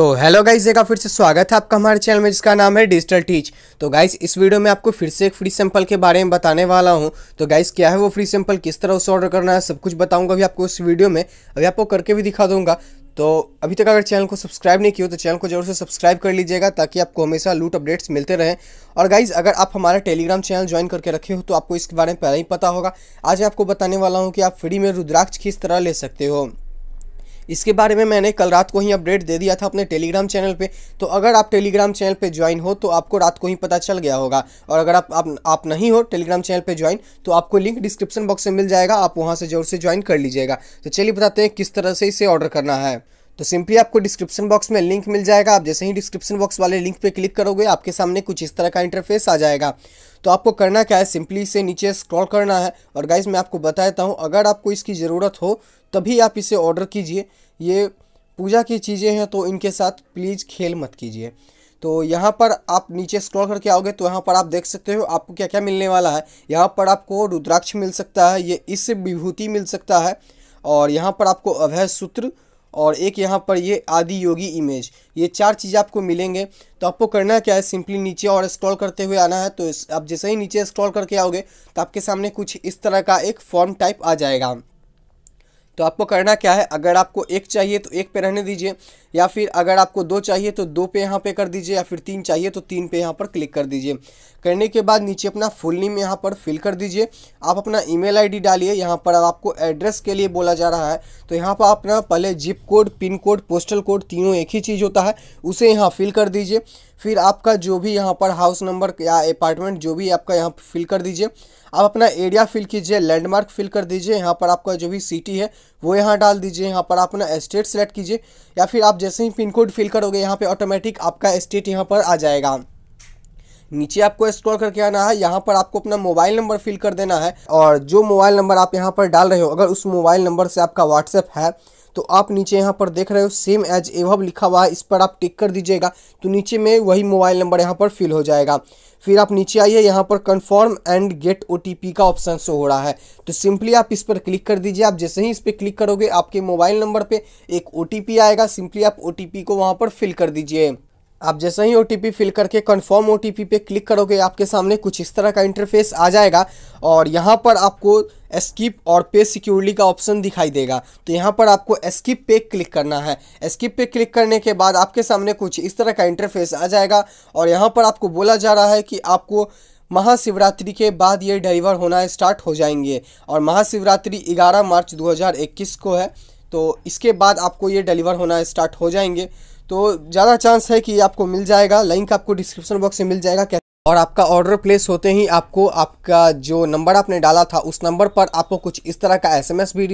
तो hello guys एक फिर से स्वागत है आपका हमारे चैनल में जिसका नाम है डिजिटल टीच तो गाइस इस वीडियो में आपको फिर से एक फ्री सैंपल के बारे में बताने वाला हूं तो गाइस क्या है वो फ्री सैंपल किस तरह उसे ऑर्डर करना है सब कुछ बताऊंगा अभी आपको इस वीडियो में अभी आपको करके भी दिखा दूंगा तो अभी तक अगर चैनल को सब्सक्राइब नहीं किया तो चैनल को जरूर से सब्सक्राइब कर लीजिएगा ताकि आपको हमेशा लूट अपडेट्स मिलते रहें और गाइज़ अगर आप हमारा टेलीग्राम चैनल ज्वाइन करके रखे हो तो आपको इसके बारे में पहले ही पता होगा आज मैं आपको बताने वाला हूँ कि आप फ्री में रुद्राक्ष किस तरह ले सकते हो इसके बारे में मैंने कल रात को ही अपडेट दे दिया था अपने टेलीग्राम चैनल पे तो अगर आप टेलीग्राम चैनल पे ज्वाइन हो तो आपको रात को ही पता चल गया होगा और अगर आप आप, आप नहीं हो टेलीग्राम चैनल पे ज्वाइन तो आपको लिंक डिस्क्रिप्शन बॉक्स में मिल जाएगा आप वहाँ से जरूर से ज्वाइन कर लीजिएगा तो चलिए बताते हैं किस तरह से इसे ऑर्डर करना है तो सिंपली आपको डिस्क्रिप्शन बॉक्स में लिंक मिल जाएगा आप जैसे ही डिस्क्रिप्शन बॉक्स वाले लिंक पे क्लिक करोगे आपके सामने कुछ इस तरह का इंटरफेस आ जाएगा तो आपको करना क्या है सिंपली इसे नीचे स्क्रॉल करना है और गाइज मैं आपको बता देता हूँ अगर आपको इसकी ज़रूरत हो तभी आप इसे ऑर्डर कीजिए ये पूजा की चीज़ें हैं तो इनके साथ प्लीज़ खेल मत कीजिए तो यहाँ पर आप नीचे स्क्रॉल करके आओगे तो यहाँ पर आप देख सकते हो आपको क्या क्या मिलने वाला है यहाँ पर आपको रुद्राक्ष मिल सकता है ये इस विभूति मिल सकता है और यहाँ पर आपको अभय सूत्र और एक यहाँ पर ये आदि योगी इमेज ये चार चीज़ आपको मिलेंगे तो आपको करना क्या है सिंपली नीचे और स्क्रॉल करते हुए आना है तो आप जैसे ही नीचे स्क्रॉल करके आओगे तो आपके सामने कुछ इस तरह का एक फॉर्म टाइप आ जाएगा तो आपको करना क्या है अगर आपको एक चाहिए तो एक पे रहने दीजिए या फिर अगर आपको दो चाहिए तो दो पे यहाँ पे कर दीजिए या फिर तीन चाहिए तो तीन पे यहाँ पर क्लिक कर दीजिए करने के बाद नीचे अपना फुल नेम यहाँ पर फिल कर दीजिए आप अपना ईमेल आईडी डालिए यहाँ पर अब आपको एड्रेस के लिए बोला जा रहा है तो यहाँ पर अपना पहले zip code pin code postal code तीनों एक ही चीज़ होता है उसे यहाँ फिल कर दीजिए फिर आपका जो भी यहाँ पर हाउस नंबर या अपार्टमेंट जो भी आपका यहाँ फिल कर दीजिए आप अपना एरिया फिल कीजिए लैंडमार्क फिल कर दीजिए यहाँ पर आपका जो भी सिटी है वो यहाँ डाल दीजिए यहाँ पर अपना स्टेट सेलेक्ट कीजिए या फिर आप जैसे ही पिन कोड फिल करोगे यहाँ पर ऑटोमेटिक आपका स्टेट यहाँ पर आ जाएगा नीचे आपको स्क्रॉल करके आना है यहाँ पर आपको अपना मोबाइल नंबर फिल कर देना है और जो मोबाइल नंबर आप यहाँ पर डाल रहे हो अगर उस मोबाइल नंबर से आपका व्हाट्सएप है तो आप नीचे यहाँ पर देख रहे हो सेम एज एवब लिखा हुआ है इस पर आप टिक कर दीजिएगा तो नीचे में वही मोबाइल नंबर यहाँ पर फिल हो जाएगा फिर आप नीचे आइए यहाँ पर कन्फर्म एंड गेट ओ का ऑप्शन शो हो रहा है तो सिंपली आप इस पर क्लिक कर दीजिए आप जैसे ही इस पर क्लिक करोगे आपके मोबाइल नंबर पर एक ओ आएगा सिंपली आप ओ को वहाँ पर फिल कर दीजिए आप जैसे ही ओ फिल करके कन्फर्म ओ पे क्लिक करोगे आपके सामने कुछ इस तरह का इंटरफेस आ जाएगा और यहाँ पर आपको स्किप और पे सिक्योरली का ऑप्शन दिखाई देगा तो यहाँ पर आपको स्किप पे क्लिक करना है स्किप पे क्लिक करने के बाद आपके सामने कुछ इस तरह का इंटरफेस आ जाएगा और यहाँ पर आपको बोला जा रहा है कि आपको महाशिवरात्रि के बाद ये डिलीवर होना स्टार्ट हो जाएंगे और महाशिवरात्रि ग्यारह मार्च दो को है तो इसके बाद आपको ये डिलीवर होना स्टार्ट हो जाएंगे तो ज़्यादा चांस है कि आपको मिल जाएगा लिंक आपको डिस्क्रिप्शन बॉक्स में मिल जाएगा क्या और आपका ऑर्डर प्लेस होते ही आपको आपका जो नंबर आपने डाला था उस नंबर पर आपको कुछ इस तरह का एसएमएस भी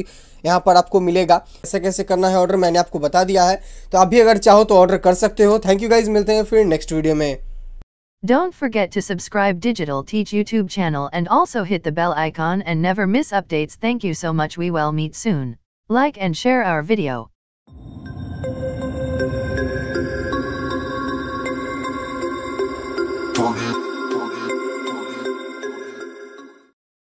यहाँ पर आपको मिलेगा कैसे कैसे करना है ऑर्डर मैंने आपको बता दिया है तो आप भी अगर चाहो तो ऑर्डर कर सकते हो थैंक यू गाइज मिलते हैं फिर नेक्स्ट वीडियो में don't forget to subscribe digital teach YouTube channel and also hit the bell icon and never miss updates thank you so much we will meet soon like and share our video target.